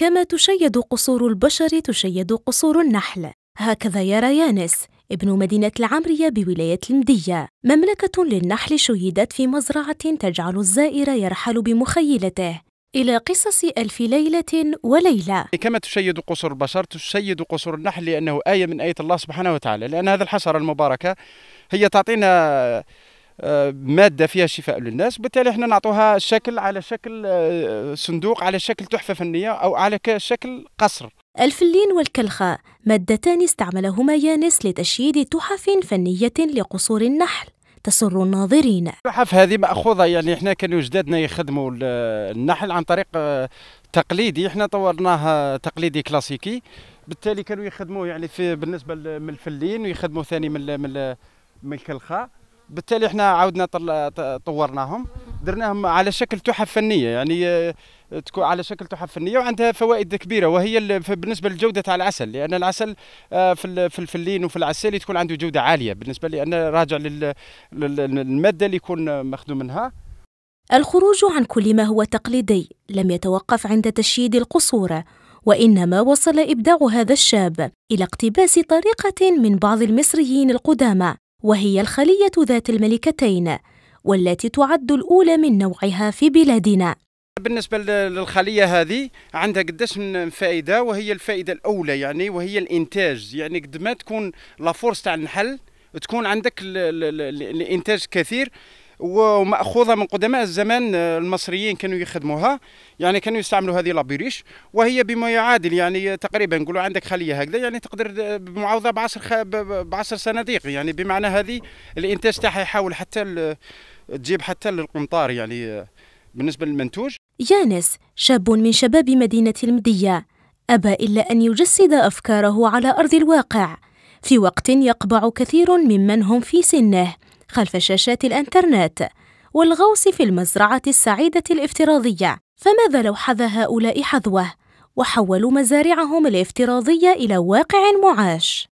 كما تشيد قصور البشر تشيد قصور النحل هكذا يرى يانس ابن مدينة العمرية بولاية المدية مملكة للنحل شيدت في مزرعة تجعل الزائر يرحل بمخيلته إلى قصص ألف ليلة وليلة كما تشيد قصور البشر تشيد قصور النحل لأنه آية من آية الله سبحانه وتعالى لأن هذه الحشرة المباركة هي تعطينا ماده فيها شفاء للناس بالتالي احنا نعطوها شكل على شكل آه، صندوق على شكل تحفه فنيه او على شكل قصر الفلين والكلخاء مادتان استعملهما يانس لتشييد تحف فنيه لقصور النحل تسر الناظرين التحف هذه ماخوذه يعني احنا كانوا جدادنا يخدموا النحل عن طريق آه، تقليدي احنا طورناها تقليدي كلاسيكي بالتالي كانوا يخدموا يعني في بالنسبه من الفلين ويخدموا ثاني من من من الكلخاء بالتالي احنا عاودنا طورناهم درناهم على شكل تحف فنيه يعني آه، تكون على شكل تحف فنيه وعندها فوائد كبيره وهي بالنسبه لجوده تاع العسل لان العسل آه، في في الفلين وفي العسالي تكون عنده جوده عاليه بالنسبه لان راجع للماده اللي يكون مخدوم منها الخروج عن كل ما هو تقليدي لم يتوقف عند تشييد القصور وانما وصل ابداع هذا الشاب الى اقتباس طريقه من بعض المصريين القدامى وهي الخلية ذات الملكتين والتي تعد الأولى من نوعها في بلادنا بالنسبة للخلية هذه عندها قداش من فائدة وهي الفائدة الأولى يعني وهي الإنتاج يعني قد ما تكون لافورس تاع النحل تكون عندك الإنتاج كثير وماخوذه من قدماء الزمان آه، المصريين كانوا يخدموها يعني كانوا يستعملوا هذه لابيريش وهي بما يعادل يعني تقريبا نقولوا عندك خليه هكذا يعني تقدر آه، بمعوضه بعشر خ... بعشر صناديق يعني بمعنى هذه الانتاج تاعها يحاول حتى ال... تجيب حتى للقنطار يعني آه، بالنسبه للمنتوج يانس شاب من شباب مدينه المديه ابى الا ان يجسد افكاره على ارض الواقع في وقت يقبع كثير ممن هم في سنه خلف شاشات الانترنت والغوص في المزرعه السعيده الافتراضيه فماذا لو حذا هؤلاء حذوه وحولوا مزارعهم الافتراضيه الى واقع معاش